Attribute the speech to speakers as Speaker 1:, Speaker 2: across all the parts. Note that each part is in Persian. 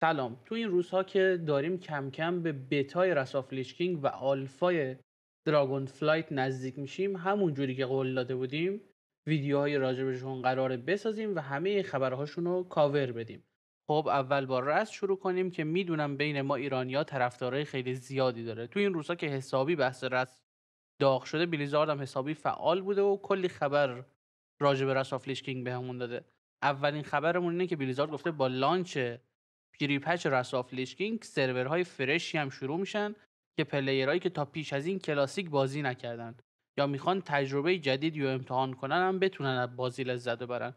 Speaker 1: سلام تو این روزها که داریم کم کم به بتای رسافلیشکینگ و آلفای دراگون فلایت نزدیک میشیم همون جوری که قول داده بودیم ویدیوهای راجبشون قراره بسازیم و همه خبرهاشون رو کاور بدیم خب اول با رست شروع کنیم که میدونم بین ما ایرانیا طرفدارای خیلی زیادی داره تو این روزها که حسابی بحث رست داغ شده بلیزارد هم حسابی فعال بوده و کلی خبر راجب رسافلیشکینگ بهمون داده اولین خبرمون اینه که بلیزارد گفته با لانچ پچ رساف لیشکینگ سرورهای فرشی هم شروع میشن که پلیرهایی که تا پیش از این کلاسیک بازی نکردن یا میخوان تجربه جدیدی رو امتحان کنن هم بتونن از بازی لذت ببرن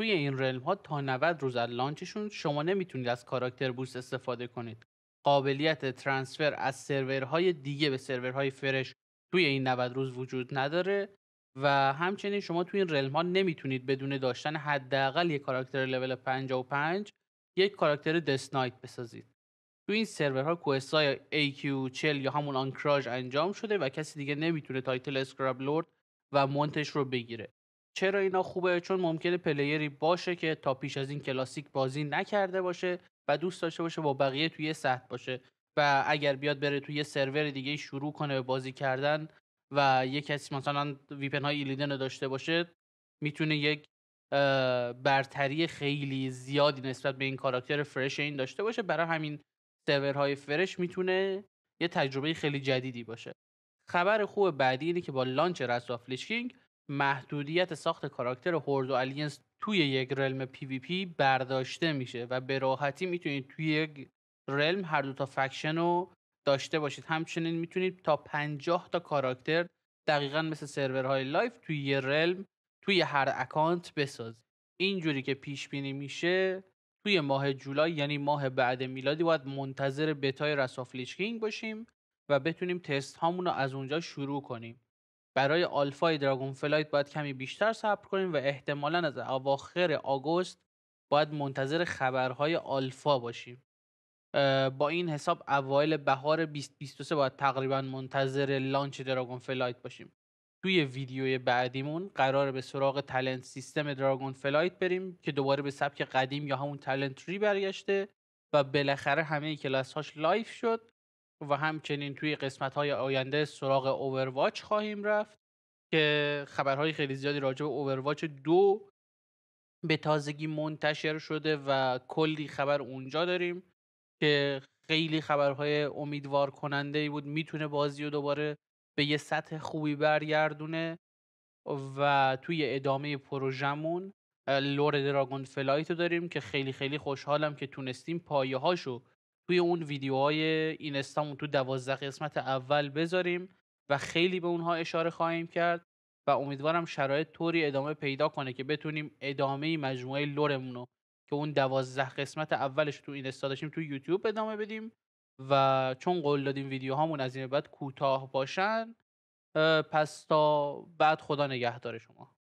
Speaker 1: توی این رلم ها تا 90 روز از لانچشون شما نمیتونید از کاراکتر بوست استفاده کنید قابلیت ترانسفر از سرورهای دیگه به سرورهای فرش توی این 90 روز وجود نداره و همچنین شما توی این رلم ها نمیتونید بدون داشتن حداقل یک کاراکتر لول 55 یک کاراکتر دسنایت بسازید تو این سرورها های AQ 40 یا همون آنکراج انجام شده و کسی دیگه نمیتونه تایتل اسکراب لورد و مونتش رو بگیره چرا اینا خوبه چون ممکنه پلیری باشه که تا پیش از این کلاسیک بازی نکرده باشه و دوست داشته باشه با بقیه توی سطح باشه و اگر بیاد بره توی سرور دیگه شروع کنه به بازی کردن و یه کسی مثلا ویپن های ایلیدن رو داشته باشه میتونه یک برتری خیلی زیادی نسبت به این کاراکتر فرش این داشته باشه برای همین سرورهای فرش میتونه یه تجربه خیلی جدیدی باشه خبر خوب بعدی اینه که با لانچ رس آف محدودیت ساخت کاراکتر هورد و الینس توی یک رلم پی وی پی برداشته میشه و به راحتی میتونید توی یک رلم هر دو تا فکشن رو داشته باشید همچنین میتونید تا 50 تا کاراکتر دقیقا مثل سرورهای لایف توی یک رلم توی هر اکانت بساز. اینجوری که پیش بینی میشه توی ماه جولای یعنی ماه بعد میلادی باید منتظر بتای رسافلیش باشیم و بتونیم تست هامون رو از اونجا شروع کنیم برای آلفای دراگون فلایت باید کمی بیشتر صبر کنیم و احتمالا از اواخر آگوست باید منتظر خبرهای آلفا باشیم با این حساب اوایل بهار 2023 باید تقریبا منتظر لانچ دراگون فلایت باشیم توی ویدیوی بعدیمون قراره به سراغ تلنت سیستم دراگون فلایت بریم که دوباره به سبک قدیم یا همون تلنت ری برگشته و بالاخره همه کلاس هاش لایف شد و همچنین توی قسمت های آینده سراغ اوورواچ خواهیم رفت که خبرهای خیلی زیادی راجع به اوورواچ دو به تازگی منتشر شده و کلی خبر اونجا داریم که خیلی خبرهای امیدوار کننده ای بود میتونه بازی رو دوباره به یه سطح خوبی برگردونه و توی ادامه پروژمون لور دراگون فلایت رو داریم که خیلی خیلی خوشحالم که تونستیم پایه هاشو توی اون ویدیوهای استامون تو دوازده قسمت اول بذاریم و خیلی به اونها اشاره خواهیم کرد و امیدوارم شرایط طوری ادامه پیدا کنه که بتونیم ادامه مجموعه لورمون رو که اون دوازده قسمت اولش تو اینستا داشتیم تو یوتیوب ادامه بدیم و چون قول دادیم ویدیو از این بعد کوتاه باشن پس تا بعد خدا نگهدار شما